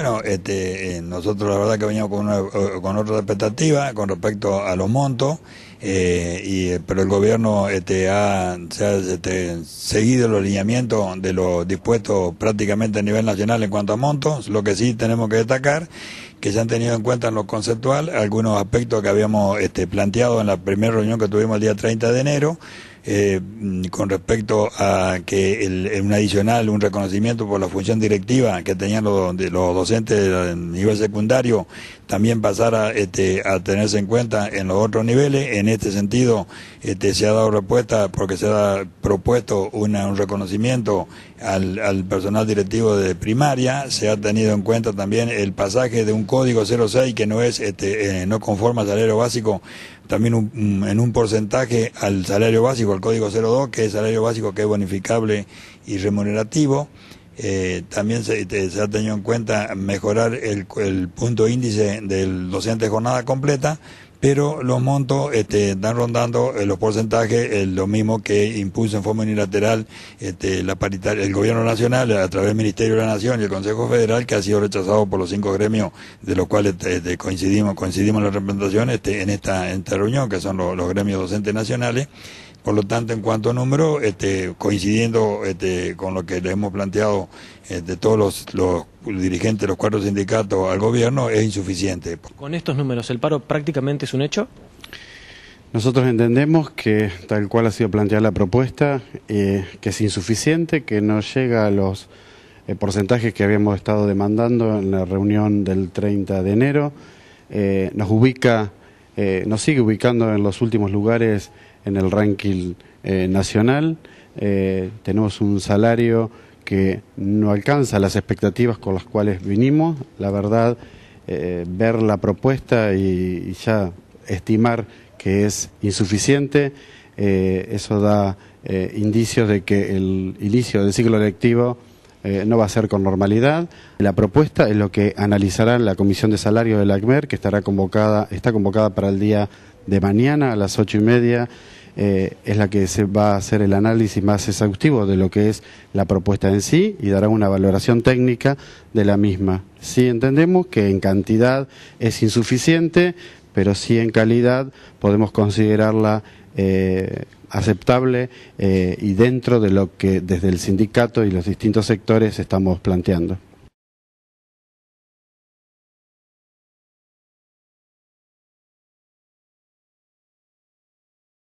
Bueno, este, eh, nosotros la verdad que veníamos con, una, eh, con otra expectativa con respecto a los montos eh, y, pero el gobierno este, ha, seguido los lineamientos de lo dispuesto prácticamente a nivel nacional en cuanto a montos, lo que sí tenemos que destacar que se han tenido en cuenta en lo conceptual algunos aspectos que habíamos este, planteado en la primera reunión que tuvimos el día 30 de enero, eh, mm, con respecto a que el, un adicional, un reconocimiento por la función directiva que tenían los, docentes a nivel secundario, también pasara este, a tenerse en cuenta en los otros niveles. En en este sentido este, se ha dado respuesta porque se ha propuesto un reconocimiento al, personal directivo de primaria, se ha tenido en cuenta también el pasaje de un código 06 que no es este, eh, no conforma al salario básico, también en un porcentaje al salario básico, al código 02 que es salario básico que es bonificable y remunerativo. Eh, también este, se, ha tenido en cuenta mejorar el, el punto índice del docente de jornada completa, pero los montos este, están rondando eh, los porcentajes, eh, lo mismo que impuso en forma unilateral este, la el gobierno nacional a través del Ministerio de la Nación y el Consejo Federal, que ha sido rechazado por los cinco gremios de los cuales este, coincidimos, coincidimos en la representación este, en, esta, reunión, que son los gremios docentes nacionales por lo tanto, en cuanto a número, este, coincidiendo este, con lo que le hemos planteado de este, todos los, dirigentes de los cuatro sindicatos al gobierno, es insuficiente. Con estos números, ¿el paro prácticamente es un hecho? Nosotros entendemos que, tal cual ha sido planteada la propuesta, eh, que es insuficiente, que no llega a los eh, porcentajes que habíamos estado demandando en la reunión del 30 de enero, eh, nos ubica, nos sigue ubicando en los últimos lugares en el ranking eh, nacional, eh, tenemos un salario que no alcanza las expectativas con las cuales vinimos, la verdad, eh, ver la propuesta y, ya estimar que es insuficiente, eso da indicios de que el inicio del ciclo electivo no va a ser con normalidad. La propuesta es lo que analizará la Comisión de Salarios la ACMER, que estará convocada, está convocada para el día de mañana a las ocho y media eh, es la que se va a hacer el análisis más exhaustivo de lo que es la propuesta en sí y dará una valoración técnica de la misma. Sí entendemos que en cantidad es insuficiente, pero sí en calidad podemos considerarla eh, aceptable eh, y dentro de lo que desde el sindicato y los distintos sectores estamos planteando.